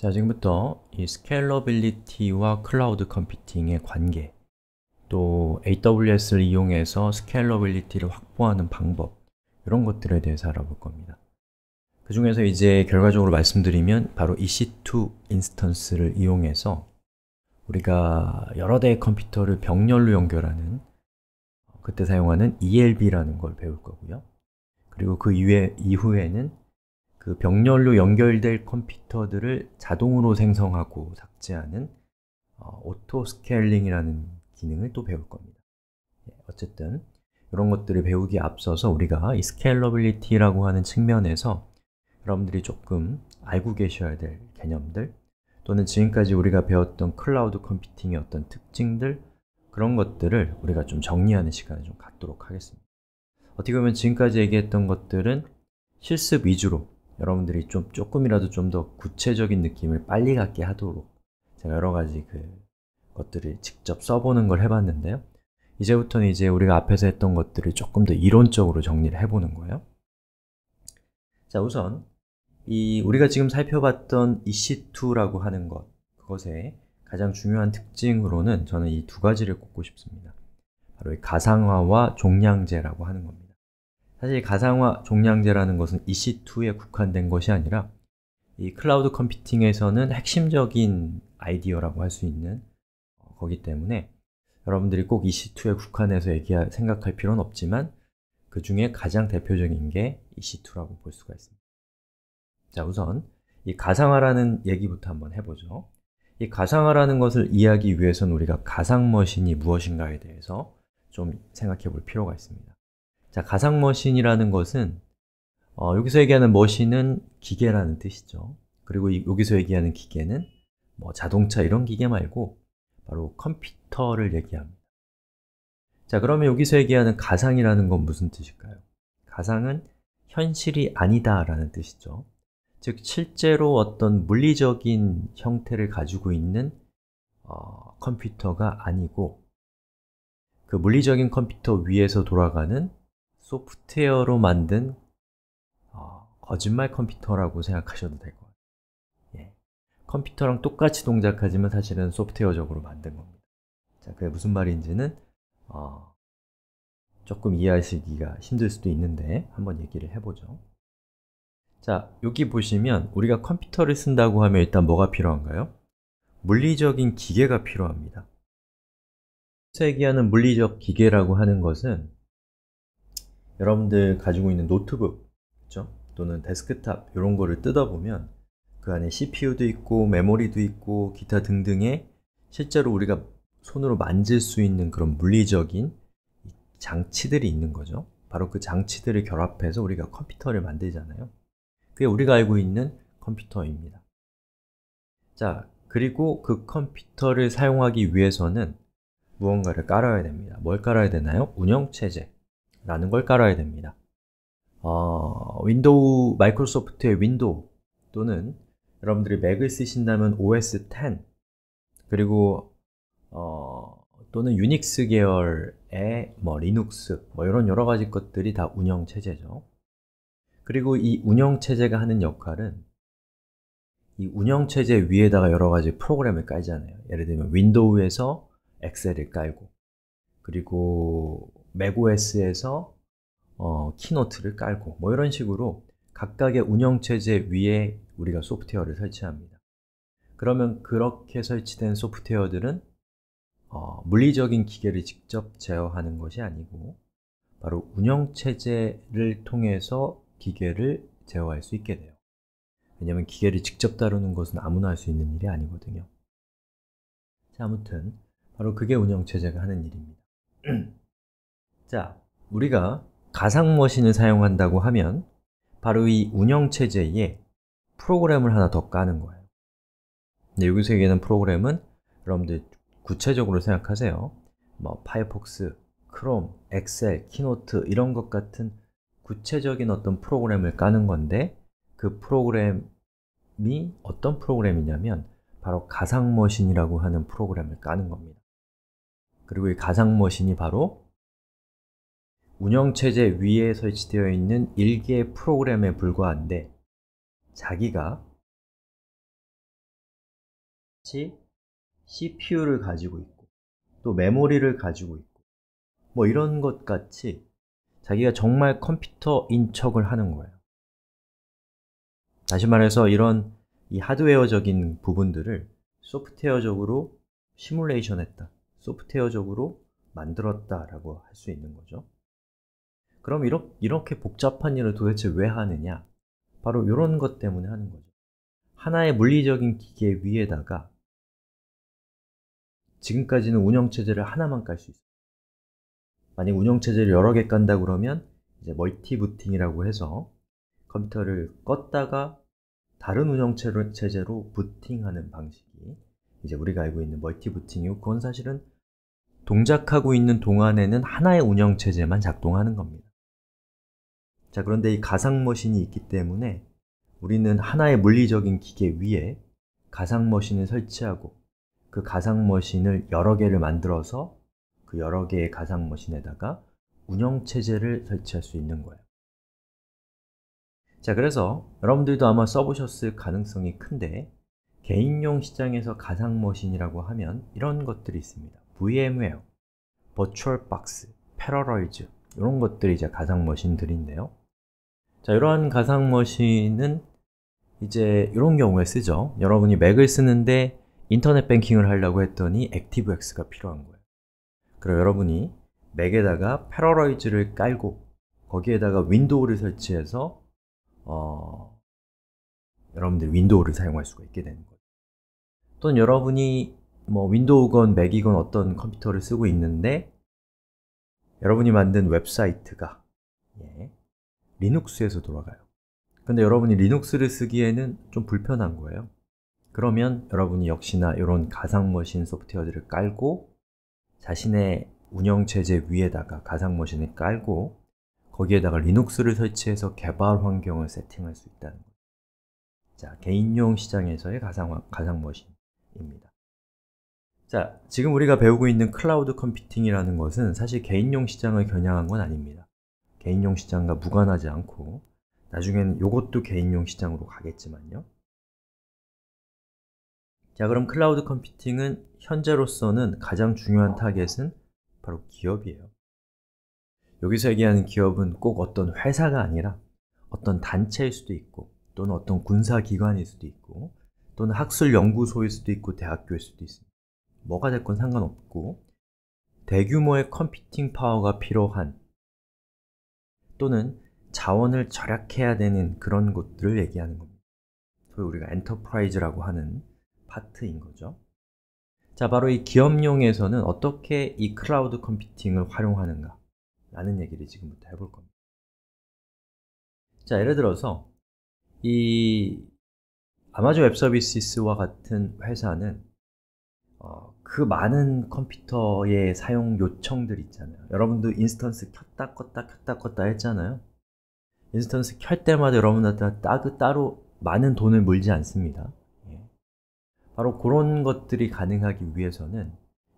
자, 지금부터 이 스케일러빌리티와 클라우드 컴퓨팅의 관계 또 AWS를 이용해서 스케일러빌리티를 확보하는 방법 이런 것들에 대해서 알아볼 겁니다. 그 중에서 이제 결과적으로 말씀드리면 바로 EC2 인스턴스를 이용해서 우리가 여러 대의 컴퓨터를 병렬로 연결하는 어, 그때 사용하는 ELB라는 걸 배울 거고요. 그리고 그 이후에, 이후에는 그 병렬로 연결될 컴퓨터들을 자동으로 생성하고 삭제하는 어, 오토 스케일링이라는 기능을 또 배울 겁니다. 예, 어쨌든 이런 것들을 배우기에 앞서서 우리가 이 스케일러빌리티라고 하는 측면에서 여러분들이 조금 알고 계셔야 될 개념들 또는 지금까지 우리가 배웠던 클라우드 컴퓨팅의 어떤 특징들 그런 것들을 우리가 좀 정리하는 시간을 좀 갖도록 하겠습니다. 어떻게 보면 지금까지 얘기했던 것들은 실습 위주로 여러분들이 좀 조금이라도 좀 더 구체적인 느낌을 빨리 갖게 하도록 제가 여러 가지 그 것들을 직접 써보는 걸 해봤는데요. 이제부터는 이제 우리가 앞에서 했던 것들을 조금 더 이론적으로 정리를 해보는 거예요. 자, 우선 이 우리가 지금 살펴봤던 EC2라고 하는 것 그것의 가장 중요한 특징으로는 저는 이 두 가지를 꼽고 싶습니다. 바로 이 가상화와 종량제라고 하는 겁니다. 사실 가상화 종량제라는 것은 EC2에 국한된 것이 아니라 이 클라우드 컴퓨팅에서는 핵심적인 아이디어라고 할 수 있는 어, 거기 때문에 여러분들이 꼭 EC2에 국한해서 얘기할, 생각할 필요는 없지만 그 중에 가장 대표적인 게 EC2라고 볼 수가 있습니다. 자, 우선 이 가상화라는 얘기부터 한번 해보죠. 이 가상화라는 것을 이해하기 위해선 우리가 가상머신이 무엇인가에 대해서 좀 생각해 볼 필요가 있습니다. 자, 가상 머신이라는 것은 어, 여기서 얘기하는 머신은 기계라는 뜻이죠. 그리고 이, 여기서 얘기하는 기계는 뭐 자동차 이런 기계 말고 바로 컴퓨터를 얘기합니다. 자, 그러면 여기서 얘기하는 가상이라는 건 무슨 뜻일까요? 가상은 현실이 아니다 라는 뜻이죠. 즉, 실제로 어떤 물리적인 형태를 가지고 있는 어, 컴퓨터가 아니고 그 물리적인 컴퓨터 위에서 돌아가는 소프트웨어로 만든 어, 거짓말 컴퓨터라고 생각하셔도 될 것같아요 예. 컴퓨터랑 똑같이 동작하지만 사실은 소프트웨어적으로 만든 겁니다. 자, 그게 무슨 말인지는 어, 조금 이해하시기가 힘들 수도 있는데 한번 얘기를 해보죠. 자, 여기 보시면 우리가 컴퓨터를 쓴다고 하면 일단 뭐가 필요한가요? 물리적인 기계가 필요합니다. 세기하는 물리적 기계라고 하는 것은 여러분들 가지고 있는 노트북 그렇죠? 또는 데스크탑 이런 거를 뜯어보면 그 안에 CPU도 있고 메모리도 있고 기타 등등의 실제로 우리가 손으로 만질 수 있는 그런 물리적인 장치들이 있는 거죠. 바로 그 장치들을 결합해서 우리가 컴퓨터를 만들잖아요. 그게 우리가 알고 있는 컴퓨터입니다. 자, 그리고 그 컴퓨터를 사용하기 위해서는 무언가를 깔아야 됩니다. 뭘 깔아야 되나요? 운영체제. 라는 걸 깔아야 됩니다. 어, 윈도우, 마이크로소프트의 윈도우 또는 여러분들이 맥을 쓰신다면 OS 10 그리고 어, 또는 유닉스 계열의 뭐 리눅스 뭐 이런 여러 가지 것들이 다 운영 체제죠. 그리고 이 운영 체제가 하는 역할은 이 운영 체제 위에다가 여러 가지 프로그램을 깔잖아요. 예를 들면 윈도우에서 엑셀을 깔고 그리고 macOS에서 어, 키노트를 깔고 뭐 이런 식으로 각각의 운영체제 위에 우리가 소프트웨어를 설치합니다. 그러면 그렇게 설치된 소프트웨어들은 어, 물리적인 기계를 직접 제어하는 것이 아니고 바로 운영체제를 통해서 기계를 제어할 수 있게 돼요. 왜냐하면 기계를 직접 다루는 것은 아무나 할 수 있는 일이 아니거든요. 자, 아무튼 바로 그게 운영체제가 하는 일입니다. 자, 우리가 가상 머신을 사용한다고 하면 바로 이 운영체제에 프로그램을 하나 더 까는 거예요. 근데 여기서 얘기하는 프로그램은 여러분들 구체적으로 생각하세요. 뭐 파이어폭스, 크롬, 엑셀, 키노트 이런 것 같은 구체적인 어떤 프로그램을 까는 건데 그 프로그램이 어떤 프로그램이냐면 바로 가상머신이라고 하는 프로그램을 까는 겁니다. 그리고 이 가상머신이 바로 운영체제 위에 설치되어 있는 일개의 프로그램에 불과한데 자기가 CPU를 가지고 있고 또 메모리를 가지고 있고 뭐 이런 것 같이 자기가 정말 컴퓨터인 척을 하는 거예요. 다시 말해서 이런 이 하드웨어적인 부분들을 소프트웨어적으로 시뮬레이션 했다, 소프트웨어적으로 만들었다 라고 할 수 있는 거죠. 그럼 이렇게, 이렇게 복잡한 일을 도대체 왜 하느냐? 바로 이런 것 때문에 하는 거죠. 하나의 물리적인 기계 위에다가 지금까지는 운영체제를 하나만 깔 수 있어요. 만약 운영체제를 여러 개 깐다 그러면 이제 멀티부팅이라고 해서 컴퓨터를 껐다가 다른 운영체제로 부팅하는 방식이 이제 우리가 알고 있는 멀티부팅이고 그건 사실은 동작하고 있는 동안에는 하나의 운영체제만 작동하는 겁니다. 자, 그런데 이 가상 머신이 있기 때문에 우리는 하나의 물리적인 기계 위에 가상 머신을 설치하고 그 가상 머신을 여러 개를 만들어서 그 여러 개의 가상 머신에다가 운영 체제를 설치할 수 있는 거예요. 자, 그래서 여러분들도 아마 써보셨을 가능성이 큰데 개인용 시장에서 가상 머신이라고 하면 이런 것들이 있습니다. VMware, p a r a l l e l 즈 이런 것들이 이제 가상 머신들인데요. 자, 이러한 가상머신은 이제 이런 경우에 쓰죠. 여러분이 맥을 쓰는데 인터넷 뱅킹을 하려고 했더니 a c t i v e x 가 필요한 거예요. 그리고 여러분이 맥에다가 패러라이즈를 깔고 거기에다가 윈도우를 설치해서 어... 여러분들 윈도우를 사용할 수가 있게 되는 거예요. 또는 여러분이 뭐 윈도우건 맥이건 어떤 컴퓨터를 쓰고 있는데 여러분이 만든 웹사이트가 예. 리눅스에서 돌아가요 근데 여러분이 리눅스를 쓰기에는 좀 불편한 거예요 그러면 여러분이 역시나 이런 가상머신 소프트웨어들을 깔고 자신의 운영체제 위에다가 가상머신을 깔고 거기에다가 리눅스를 설치해서 개발 환경을 세팅할 수 있다는 거예요 자, 개인용 시장에서의 가상, 가상머신입니다 자, 지금 우리가 배우고 있는 클라우드 컴퓨팅이라는 것은 사실 개인용 시장을 겨냥한 건 아닙니다 개인용 시장과 무관하지 않고 나중에는 이것도 개인용 시장으로 가겠지만요. 자 그럼 클라우드 컴퓨팅은 현재로서는 가장 중요한 타겟은 바로 기업이에요. 여기서 얘기하는 기업은 꼭 어떤 회사가 아니라 어떤 단체일 수도 있고 또는 어떤 군사기관일 수도 있고 또는 학술연구소일 수도 있고 대학교일 수도 있습니다. 뭐가 될 건 상관없고 대규모의 컴퓨팅 파워가 필요한 또는 자원을 절약해야 되는 그런 곳들을 얘기하는 겁니다. 소위 우리가 엔터프라이즈라고 하는 파트인 거죠. 자, 바로 이 기업용에서는 어떻게 이 클라우드 컴퓨팅을 활용하는가 라는 얘기를 지금부터 해볼 겁니다. 자, 예를 들어서 이 아마존 웹 서비스와 같은 회사는 어, 그 많은 컴퓨터의 사용 요청들 있잖아요. 여러분도 인스턴스 켰다 껐다 켰다 껐다 했잖아요. 인스턴스 켤 때마다 여러분한테 따그 따로 많은 돈을 물지 않습니다. 예. 바로 그런 것들이 가능하기 위해서는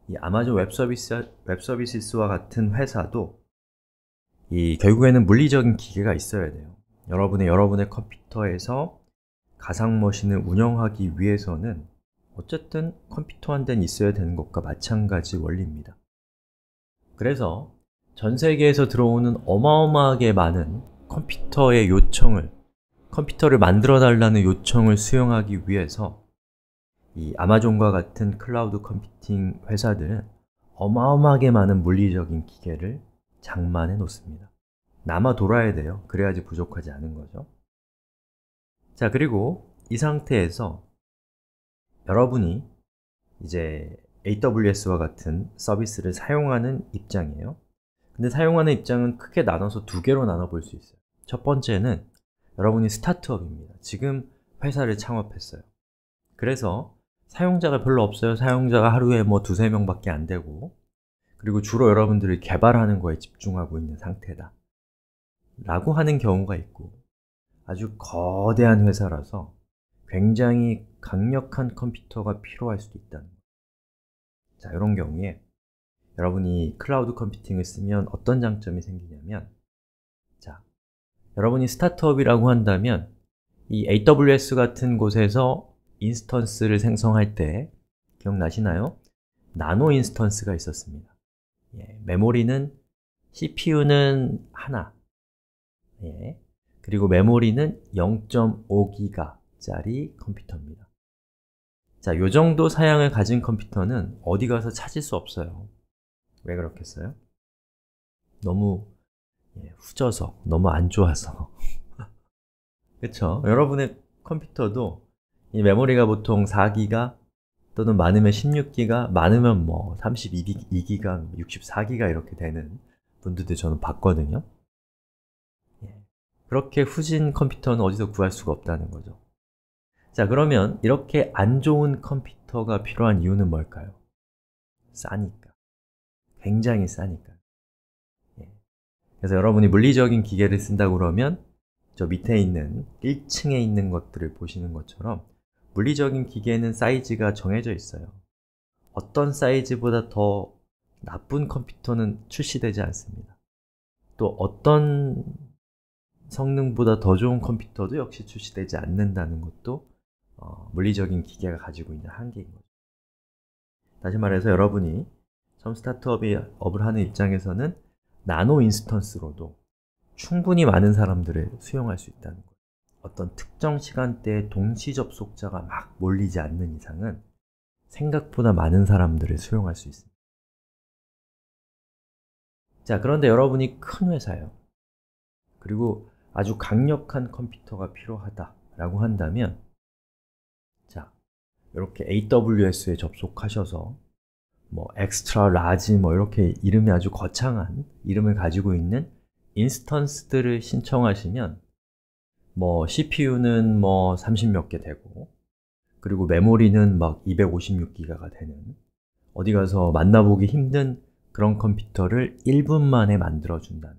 이 아마존 웹서비스, 웹서비스와 같은 회사도 이 결국에는 물리적인 기계가 있어야 돼요. 여러분의 여러분의 컴퓨터에서 가상머신을 운영하기 위해서는 어쨌든 컴퓨터 한 대는 있어야 되는 것과 마찬가지 원리입니다. 그래서 전 세계에서 들어오는 어마어마하게 많은 컴퓨터의 요청을 컴퓨터를 만들어 달라는 요청을 수용하기 위해서 이 아마존과 같은 클라우드 컴퓨팅 회사들은 어마어마하게 많은 물리적인 기계를 장만해 놓습니다. 남아 돌아야 돼요. 그래야지 부족하지 않은 거죠. 자, 그리고 이 상태에서 여러분이 이제 AWS와 같은 서비스를 사용하는 입장이에요. 근데 사용하는 입장은 크게 나눠서 두 개로 나눠볼 수 있어요. 첫 번째는 여러분이 스타트업입니다. 지금 회사를 창업했어요. 그래서 사용자가 별로 없어요. 사용자가 하루에 뭐 두세 명밖에 안 되고 그리고 주로 여러분들을 개발하는 거에 집중하고 있는 상태다. 라고 하는 경우가 있고 아주 거대한 회사라서 굉장히 강력한 컴퓨터가 필요할 수도 있다는 거예요. 자, 이런 경우에 여러분이 클라우드 컴퓨팅을 쓰면 어떤 장점이 생기냐면 자, 여러분이 스타트업이라고 한다면 이 AWS 같은 곳에서 인스턴스를 생성할 때 기억나시나요? 나노 인스턴스가 있었습니다. 예, 메모리는 CPU는 하나 예, 그리고 메모리는 0.5기가짜리 컴퓨터입니다. 자, 요 정도 사양을 가진 컴퓨터는 어디 가서 찾을 수 없어요. 왜 그렇겠어요? 너무 예, 후져서, 너무 안 좋아서 그쵸? 여러분의 컴퓨터도 이 메모리가 보통 4기가 또는 많으면 16기가, 많으면 뭐 32기가, 64기가 이렇게 되는 분들도 저는 봤거든요 예. 그렇게 후진 컴퓨터는 어디서 구할 수가 없다는 거죠 자, 그러면 이렇게 안 좋은 컴퓨터가 필요한 이유는 뭘까요? 싸니까. 굉장히 싸니까. 예. 그래서 여러분이 물리적인 기계를 쓴다고 그러면 저 밑에 있는 1층에 있는 것들을 보시는 것처럼 물리적인 기계는 사이즈가 정해져 있어요. 어떤 사이즈보다 더 나쁜 컴퓨터는 출시되지 않습니다. 또 어떤 성능보다 더 좋은 컴퓨터도 역시 출시되지 않는다는 것도 어, 물리적인 기계가 가지고 있는 한계인 거죠. 다시 말해서 여러분이 처음 스타트업이 업을 하는 입장에서는 나노 인스턴스로도 충분히 많은 사람들을 수용할 수 있다는 거예요. 어떤 특정 시간대에 동시 접속자가 막 몰리지 않는 이상은 생각보다 많은 사람들을 수용할 수 있습니다. 자, 그런데 여러분이 큰 회사예요. 그리고 아주 강력한 컴퓨터가 필요하다라고 한다면 이렇게 AWS에 접속하셔서 뭐 엑스트라 라지 뭐 이렇게 이름이 아주 거창한 이름을 가지고 있는 인스턴스들을 신청하시면 뭐 CPU는 뭐 30 몇 개 되고 그리고 메모리는 막 256기가가 되는 어디 가서 만나보기 힘든 그런 컴퓨터를 1분 만에 만들어준다는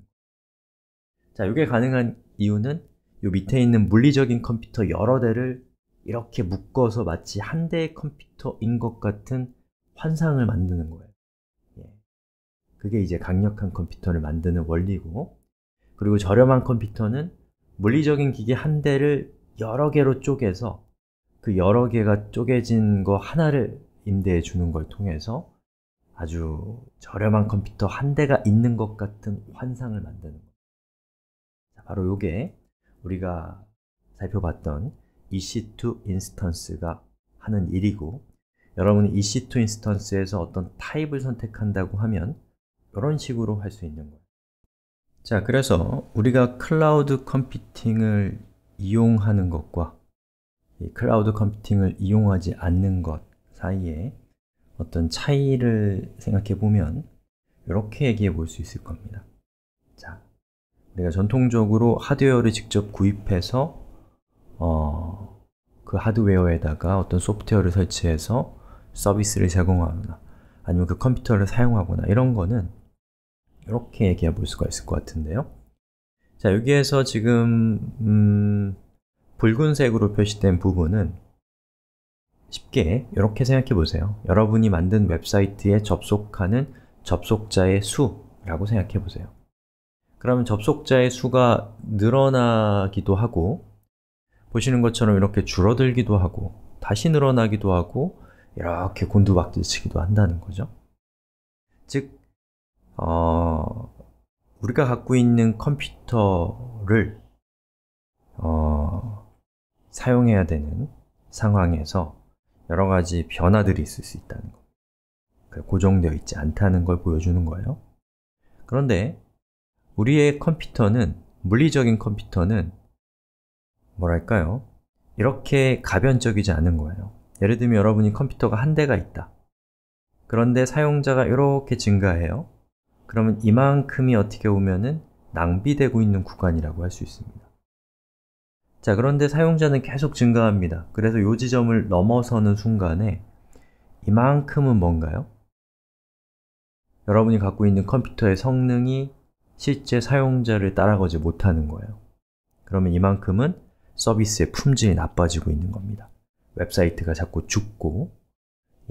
자, 이게 가능한 이유는 이 밑에 있는 물리적인 컴퓨터 여러 대를 이렇게 묶어서 마치 한 대의 컴퓨터인 것 같은 환상을 만드는 거예요. 예. 그게 이제 강력한 컴퓨터를 만드는 원리고, 그리고 저렴한 컴퓨터는 물리적인 기계 한 대를 여러 개로 쪼개서 그 여러 개가 쪼개진 거 하나를 임대해 주는 걸 통해서 아주 저렴한 컴퓨터 한 대가 있는 것 같은 환상을 만드는 거예요. 바로 이게 우리가 살펴봤던 EC2 인스턴스가 하는 일이고 여러분이 EC2 인스턴스에서 어떤 타입을 선택한다고 하면 이런 식으로 할 수 있는 거예요 자, 그래서 우리가 클라우드 컴퓨팅을 이용하는 것과 클라우드 컴퓨팅을 이용하지 않는 것 사이에 어떤 차이를 생각해 보면 이렇게 얘기해 볼 수 있을 겁니다 자, 우리가 전통적으로 하드웨어를 직접 구입해서 어, 그 하드웨어에다가 어떤 소프트웨어를 설치해서 서비스를 제공하거나 아니면 그 컴퓨터를 사용하거나 이런 거는 이렇게 얘기해 볼 수가 있을 것 같은데요. 자, 여기에서 지금 음, 붉은색으로 표시된 부분은 쉽게 이렇게 생각해 보세요. 여러분이 만든 웹사이트에 접속하는 접속자의 수라고 생각해 보세요. 그러면 접속자의 수가 늘어나기도 하고 보시는 것처럼 이렇게 줄어들기도 하고 다시 늘어나기도 하고 이렇게 곤두박질치기도 한다는 거죠. 즉, 어, 우리가 갖고 있는 컴퓨터를 어, 사용해야 되는 상황에서 여러 가지 변화들이 있을 수 있다는 거. 그러니까 고정되어 있지 않다는 걸 보여주는 거예요. 그런데 우리의 컴퓨터는 물리적인 컴퓨터는 뭐랄까요? 이렇게 가변적이지 않은 거예요. 예를 들면 여러분이 컴퓨터가 한 대가 있다. 그런데 사용자가 이렇게 증가해요. 그러면 이만큼이 어떻게 보면은 낭비되고 있는 구간이라고 할 수 있습니다. 자, 그런데 사용자는 계속 증가합니다. 그래서 요 지점을 넘어서는 순간에 이만큼은 뭔가요? 여러분이 갖고 있는 컴퓨터의 성능이 실제 사용자를 따라가지 못하는 거예요. 그러면 이만큼은 서비스의 품질이 나빠지고 있는 겁니다. 웹사이트가 자꾸 죽고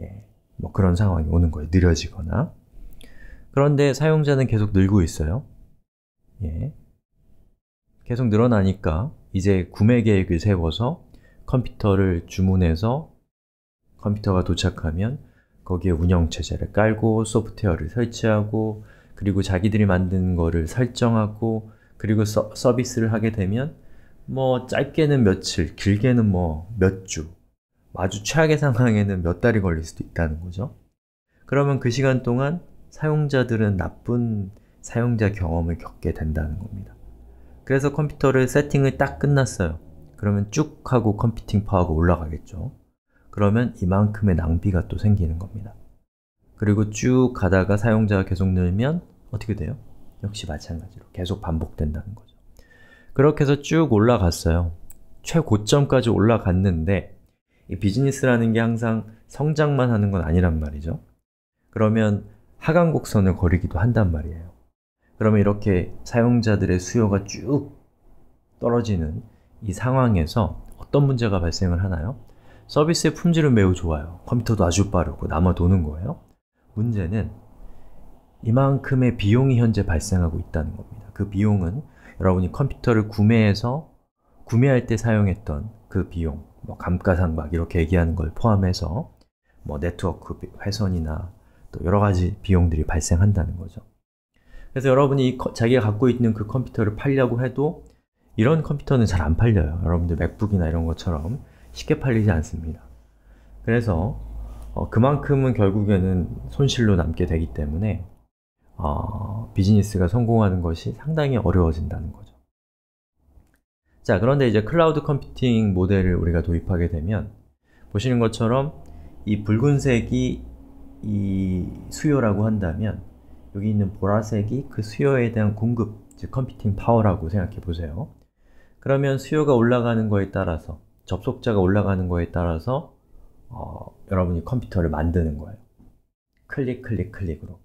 예, 뭐 그런 상황이 오는 거예요. 느려지거나 그런데 사용자는 계속 늘고 있어요. 예, 계속 늘어나니까 이제 구매 계획을 세워서 컴퓨터를 주문해서 컴퓨터가 도착하면 거기에 운영체제를 깔고 소프트웨어를 설치하고 그리고 자기들이 만든 거를 설정하고 그리고 서, 비스를 하게 되면 뭐 짧게는 며칠, 길게는 뭐 몇 주, 아주 최악의 상황에는 몇 달이 걸릴 수도 있다는 거죠. 그러면 그 시간 동안 사용자들은 나쁜 사용자 경험을 겪게 된다는 겁니다. 그래서 컴퓨터를 세팅을 딱 끝났어요. 그러면 쭉 하고 컴퓨팅 파워가 올라가겠죠. 그러면 이만큼의 낭비가 또 생기는 겁니다. 그리고 쭉 가다가 사용자가 계속 늘면 어떻게 돼요? 역시 마찬가지로 계속 반복된다는 거죠. 그렇게 해서 쭉 올라갔어요. 최고점까지 올라갔는데 이 비즈니스라는 게 항상 성장만 하는 건 아니란 말이죠. 그러면 하강 곡선을 거리기도 한단 말이에요. 그러면 이렇게 사용자들의 수요가 쭉 떨어지는 이 상황에서 어떤 문제가 발생을 하나요? 서비스의 품질은 매우 좋아요. 컴퓨터도 아주 빠르고 남아 도는 거예요. 문제는 이만큼의 비용이 현재 발생하고 있다는 겁니다. 그 비용은 여러분이 컴퓨터를 구매해서 구매할 때 사용했던 그 비용, 뭐 감가상각 이렇게 얘기하는 걸 포함해서 뭐 네트워크 훼손이나 또 여러 가지 비용들이 발생한다는 거죠. 그래서 여러분이 자기가 갖고 있는 그 컴퓨터를 팔려고 해도 이런 컴퓨터는 잘 안 팔려요. 여러분들 맥북이나 이런 것처럼 쉽게 팔리지 않습니다. 그래서 어, 그만큼은 결국에는 손실로 남게 되기 때문에 어, 비즈니스가 성공하는 것이 상당히 어려워진다는 거죠. 자, 그런데 이제 클라우드 컴퓨팅 모델을 우리가 도입하게 되면 보시는 것처럼 이 붉은색이 이 수요라고 한다면 여기 있는 보라색이 그 수요에 대한 공급, 즉 컴퓨팅 파워라고 생각해 보세요. 그러면 수요가 올라가는 거에 따라서 접속자가 올라가는 거에 따라서 어, 여러분이 컴퓨터를 만드는 거예요. 클릭, 클릭, 클릭으로.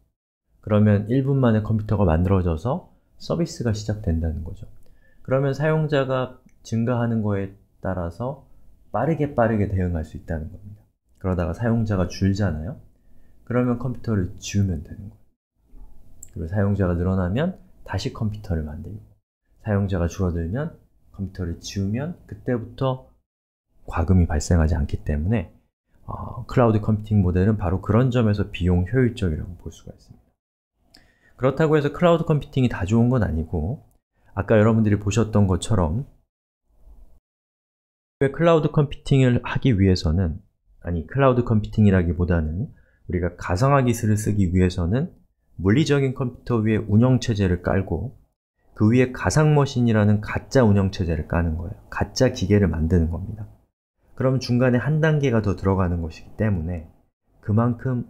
그러면 1분 만에 컴퓨터가 만들어져서 서비스가 시작된다는 거죠. 그러면 사용자가 증가하는 거에 따라서 빠르게 빠르게 대응할 수 있다는 겁니다. 그러다가 사용자가 줄잖아요? 그러면 컴퓨터를 지우면 되는 거예요. 그리고 사용자가 늘어나면 다시 컴퓨터를 만들고 사용자가 줄어들면 컴퓨터를 지우면 그때부터 과금이 발생하지 않기 때문에 어, 클라우드 컴퓨팅 모델은 바로 그런 점에서 비용 효율적이라고 볼 수가 있습니다. 그렇다고 해서 클라우드 컴퓨팅이 다 좋은 건 아니고 아까 여러분들이 보셨던 것처럼 왜 클라우드 컴퓨팅을 하기 위해서는 아니 클라우드 컴퓨팅이라기보다는 우리가 가상화기술을 쓰기 위해서는 물리적인 컴퓨터 위에 운영체제를 깔고 그 위에 가상머신이라는 가짜 운영체제를 까는 거예요. 가짜 기계를 만드는 겁니다. 그럼 중간에 한 단계가 더 들어가는 것이기 때문에 그만큼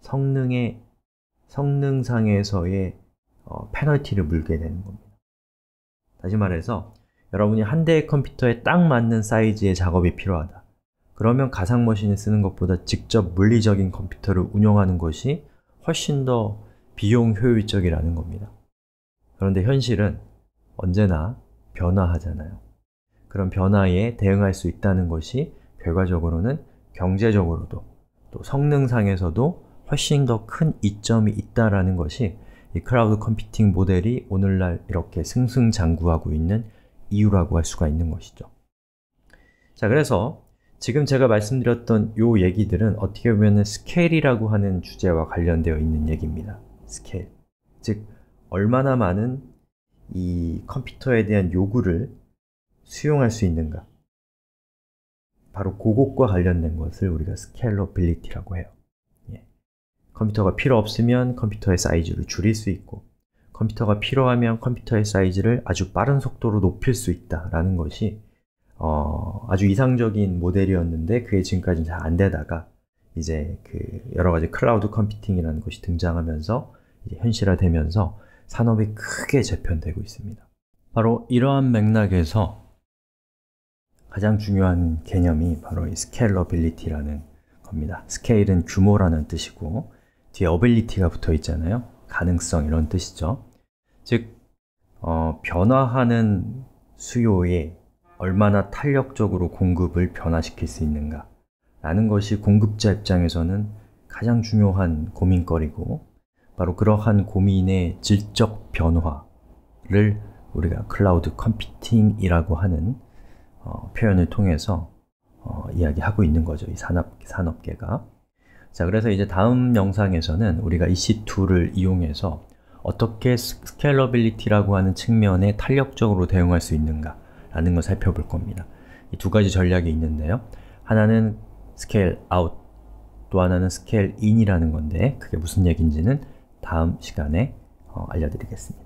성능의 성능상에서의 어, 페널티를 물게 되는 겁니다. 다시 말해서 여러분이 한 대의 컴퓨터에 딱 맞는 사이즈의 작업이 필요하다. 그러면 가상 머신을 쓰는 것보다 직접 물리적인 컴퓨터를 운영하는 것이 훨씬 더 비용 효율적이라는 겁니다. 그런데 현실은 언제나 변화하잖아요. 그런 변화에 대응할 수 있다는 것이 결과적으로는 경제적으로도 또 성능상에서도 훨씬 더 큰 이점이 있다라는 것이 이 클라우드 컴퓨팅 모델이 오늘날 이렇게 승승장구하고 있는 이유라고 할 수가 있는 것이죠. 자, 그래서 지금 제가 말씀드렸던 요 얘기들은 어떻게 보면 스케일이라고 하는 주제와 관련되어 있는 얘기입니다. 스케일. 즉, 얼마나 많은 이 컴퓨터에 대한 요구를 수용할 수 있는가. 바로 그것과 관련된 것을 우리가 스케일러빌리티라고 해요. 컴퓨터가 필요 없으면 컴퓨터의 사이즈를 줄일 수 있고 컴퓨터가 필요하면 컴퓨터의 사이즈를 아주 빠른 속도로 높일 수 있다라는 것이 어, 아주 이상적인 모델이었는데 그게 지금까지는 잘 안 되다가 이제 그 여러 가지 클라우드 컴퓨팅이라는 것이 등장하면서 현실화되면서 산업이 크게 재편되고 있습니다. 바로 이러한 맥락에서 가장 중요한 개념이 바로 이 스케일러빌리티라는 겁니다. 스케일은 규모라는 뜻이고 뒤에 ability가 붙어 있잖아요. 가능성 이런 뜻이죠. 즉, 어, 변화하는 수요에 얼마나 탄력적으로 공급을 변화시킬 수 있는가 라는 것이 공급자 입장에서는 가장 중요한 고민거리고 바로 그러한 고민의 질적 변화를 우리가 클라우드 컴퓨팅이라고 하는 어, 표현을 통해서 어, 이야기하고 있는 거죠, 이 산업, 산업계가. 자, 그래서 이제 다음 영상에서는 우리가 EC2를 이용해서 어떻게 스케일러빌리티라고 하는 측면에 탄력적으로 대응할 수 있는가 라는 걸 살펴볼 겁니다. 이 두 가지 전략이 있는데요. 하나는 스케일 아웃, 또 하나는 스케일 인이라는 건데 그게 무슨 얘기인지는 다음 시간에 어, 알려드리겠습니다.